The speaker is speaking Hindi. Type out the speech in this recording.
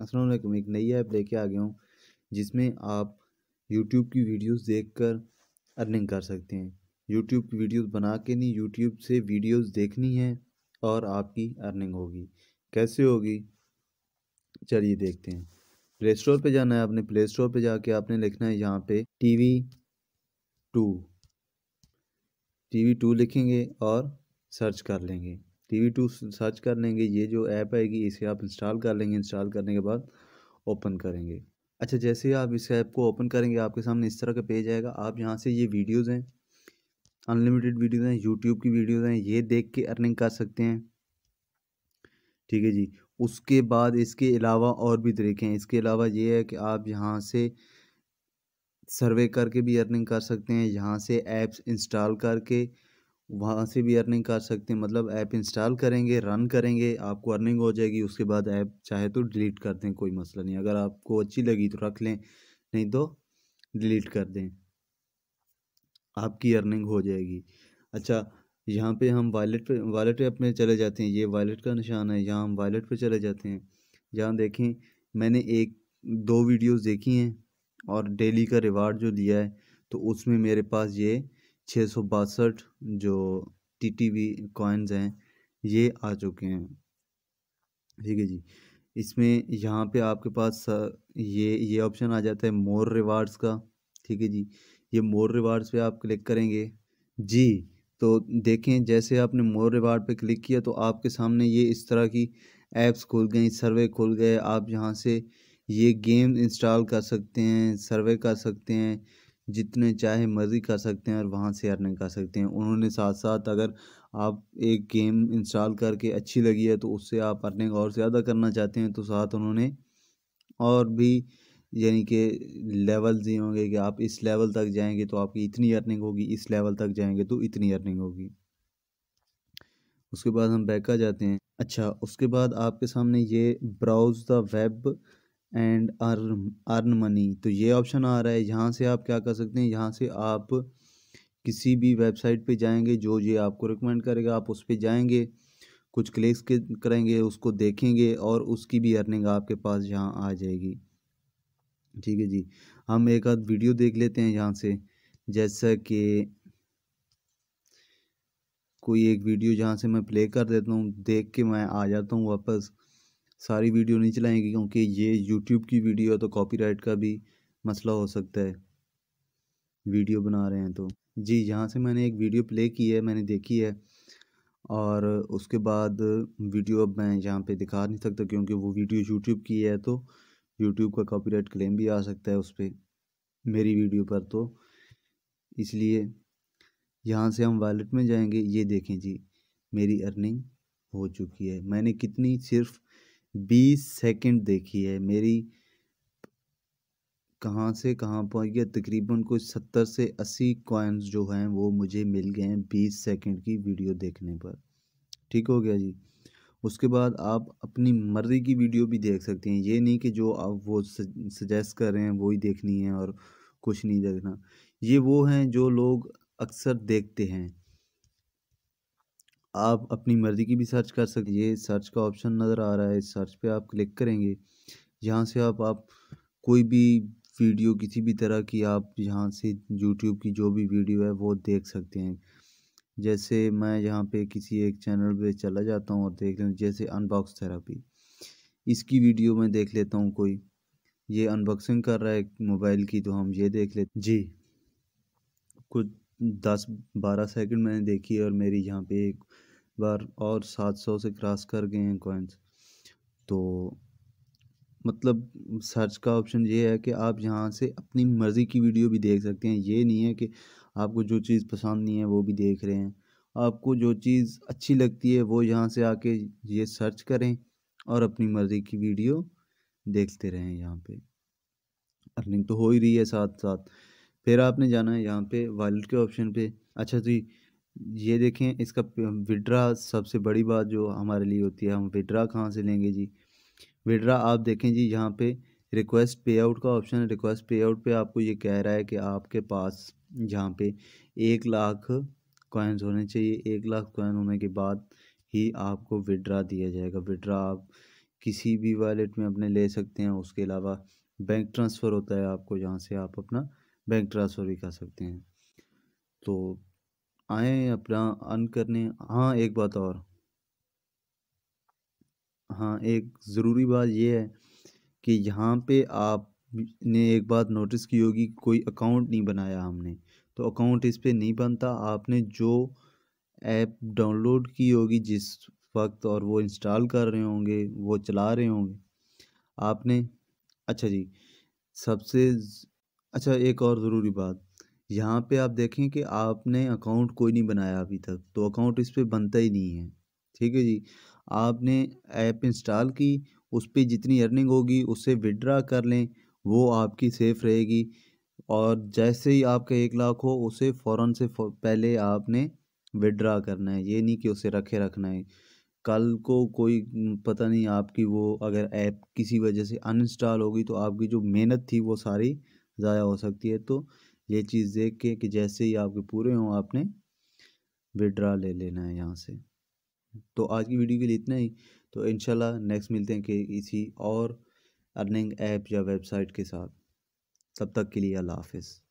असलम एक नई ऐप लेके आ गया हूँ जिसमें आप यूट्यूब की वीडियोस देखकर अर्निंग कर सकते हैं यूट्यूब की वीडियोस बना के नहीं यूट्यूब से वीडियोस देखनी है और आपकी अर्निंग होगी कैसे होगी चलिए देखते हैं प्ले स्टोर पर जाना है आपने प्ले स्टोर पर जाके आपने लिखना है यहाँ पे T V two T V two लिखेंगे और सर्च कर लेंगे टी वी टू सर्च कर लेंगे ये जो ऐप आएगी इसे आप इंस्टॉल कर लेंगे इंस्टॉल करने के बाद ओपन करेंगे अच्छा जैसे आप इस ऐप को ओपन करेंगे आपके सामने इस तरह का पेज आएगा आप यहाँ से ये वीडियोज़ हैं अनलिमिटेड वीडियोज़ हैं यूट्यूब की वीडियोज़ हैं ये देख के अर्निंग कर सकते हैं ठीक है जी उसके बाद इसके अलावा और भी तरीके हैं इसके अलावा ये है कि आप यहाँ से सर्वे करके भी अर्निंग कर सकते हैं यहाँ से ऐप्स इंस्टॉल करके वहाँ से भी अर्निंग कर सकते हैं मतलब ऐप इंस्टॉल करेंगे रन करेंगे आपको अर्निंग हो जाएगी उसके बाद ऐप चाहे तो डिलीट कर दें कोई मसला नहीं अगर आपको अच्छी लगी तो रख लें नहीं तो डिलीट कर दें आपकी अर्निंग हो जाएगी अच्छा यहाँ पे हम वॉलेट पे वॉलेट ऐप में चले जाते हैं ये वॉलेट का निशान है यहाँ हम वॉलेट पर चले जाते हैं यहाँ देखें मैंने एक दो वीडियोज़ देखी हैं और डेली का रिवार्ड जो दिया है तो उसमें मेरे पास ये छः सौ बासठ जो टी टी वी कॉइन्स हैं ये आ चुके हैं ठीक है जी इसमें यहाँ पे आपके पास ये ये ऑप्शन आ जाता है मोर रिवार्ड्स का ठीक है जी ये मोर रिवार्ड्स पे आप क्लिक करेंगे जी तो देखें जैसे आपने मोर रिवार्ड पे क्लिक किया तो आपके सामने ये इस तरह की ऐप्स खुल गई सर्वे खुल गए आप यहाँ से ये गेम इंस्टॉल कर सकते हैं सर्वे कर सकते हैं जितने चाहे मर्ज़ी कर सकते हैं और वहाँ से अर्निंग कर सकते हैं उन्होंने साथ साथ अगर आप एक गेम इंस्टॉल करके अच्छी लगी है तो उससे आप अर्निंग और ज़्यादा करना चाहते हैं तो साथ उन्होंने और भी यानी कि लेवल्स ये होंगे कि आप इस लेवल तक जाएंगे तो आपकी इतनी अर्निंग होगी इस लेवल तक जाएंगे तो इतनी अर्निंग होगी उसके बाद हम बैक आ जाते हैं अच्छा उसके बाद आपके सामने ये browse the web and earn earn money तो ये ऑप्शन आ रहा है यहाँ से आप क्या कर सकते हैं यहाँ से आप किसी भी वेबसाइट पे जाएंगे जो ये आपको रिकमेंड करेगा आप उस पर जाएंगे कुछ क्लिक्स करेंगे उसको देखेंगे और उसकी भी अर्निंग आपके पास यहाँ आ जाएगी ठीक है जी हम एक आध वीडियो देख लेते हैं यहाँ से जैसा कि कोई एक वीडियो जहाँ से मैं प्ले कर देता हूँ देख के मैं आ जाता हूँ वापस सारी वीडियो नहीं चलाएंगे क्योंकि ये यूट्यूब की वीडियो है तो कॉपीराइट का भी मसला हो सकता है वीडियो बना रहे हैं तो जी यहाँ से मैंने एक वीडियो प्ले की है मैंने देखी है और उसके बाद वीडियो अब मैं यहाँ पे दिखा नहीं सकता क्योंकि वो वीडियो यूट्यूब की है तो यूट्यूब का कॉपीराइट क्लेम भी आ सकता है उस पर मेरी वीडियो पर तो इसलिए यहाँ से हम वॉलेट में जाएंगे ये देखें जी मेरी अर्निंग हो चुकी है मैंने कितनी सिर्फ बीस सेकंड देखी है मेरी कहाँ से कहाँ पहुँच गया तकरीबन कुछ सत्तर से अस्सी कॉइन्स जो हैं वो मुझे मिल गए हैं बीस सेकंड की वीडियो देखने पर ठीक हो गया जी उसके बाद आप अपनी मर्ज़ी की वीडियो भी देख सकते हैं ये नहीं कि जो आप वो सजेस्ट कर रहे हैं वही देखनी है और कुछ नहीं देखना ये वो हैं जो लोग अक्सर देखते हैं आप अपनी मर्ज़ी की भी सर्च कर सकते ये सर्च का ऑप्शन नज़र आ रहा है इस सर्च पे आप क्लिक करेंगे यहाँ से आप आप कोई भी वीडियो किसी भी तरह की आप यहाँ से यूट्यूब की जो भी वीडियो है वो देख सकते हैं जैसे मैं यहाँ पे किसी एक चैनल पे चला जाता हूँ और देख लेता जैसे अनबॉक्स थेरापी इसकी वीडियो मैं देख लेता हूँ कोई ये अनबॉक्सिंग कर रहा है मोबाइल की तो हम ये देख लेते जी कुछ दस बारह सेकंड मैंने देखी और मेरी यहाँ पे एक बार और सात सौ से क्रॉस कर गए हैं कॉइन्स तो मतलब सर्च का ऑप्शन ये है कि आप यहाँ से अपनी मर्ज़ी की वीडियो भी देख सकते हैं ये नहीं है कि आपको जो चीज़ पसंद नहीं है वो भी देख रहे हैं आपको जो चीज़ अच्छी लगती है वो यहाँ से आके ये सर्च करें और अपनी मर्ज़ी की वीडियो देखते रहें यहाँ पे अर्निंग तो हो ही रही है साथ साथ फिर आपने जाना है यहाँ पे वॉलेट के ऑप्शन पे अच्छा जी ये देखें इसका विड्रा सबसे बड़ी बात जो हमारे लिए होती है हम विड्रा कहाँ से लेंगे जी विड्रा आप देखें जी यहाँ पे रिक्वेस्ट पे आउट का ऑप्शन है रिक्वेस्ट पे आउट पर आपको ये कह रहा है कि आपके पास यहाँ पे एक लाख कॉइन्स होने चाहिए एक लाख कॉइन होने के बाद ही आपको विड्रा दिया जाएगा विड्रा आप किसी भी वॉलेट में अपने ले सकते हैं उसके अलावा बैंक ट्रांसफ़र होता है आपको जहाँ से आप अपना बैंक ट्रांसफ़र भी कर सकते हैं तो आए अपना अन करने हाँ एक बात और हाँ एक ज़रूरी बात यह है कि यहाँ पे आप ने एक बात नोटिस की होगी कोई अकाउंट नहीं बनाया हमने तो अकाउंट इस पर नहीं बनता आपने जो ऐप डाउनलोड की होगी जिस वक्त और वो इंस्टॉल कर रहे होंगे वो चला रहे होंगे आपने अच्छा जी सबसे अच्छा एक और ज़रूरी बात यहाँ पे आप देखें कि आपने अकाउंट कोई नहीं बनाया अभी तक तो अकाउंट इस पर बनता ही नहीं है ठीक है जी आपने ऐप इंस्टॉल की उस पर जितनी अर्निंग होगी उससे विड्रा कर लें वो आपकी सेफ़ रहेगी और जैसे ही आपका एक लाख हो उसे फ़ौर से पहले आपने विड्रा करना है ये नहीं कि उसे रखे रखना है कल को कोई पता नहीं आपकी वो अगर ऐप किसी वजह से अनइंस्टॉल होगी तो आपकी जो मेहनत थी वो सारी ज़ाया हो सकती है तो ये चीज़ देख के कि जैसे ही आपके पूरे हों आपने विड्रा ले लेना है यहाँ से तो आज की वीडियो के लिए इतना ही तो इन नेक्स्ट मिलते हैं कि इसी और अर्निंग ऐप या वेबसाइट के साथ तब तक के लिए अल्लाह हाफिज़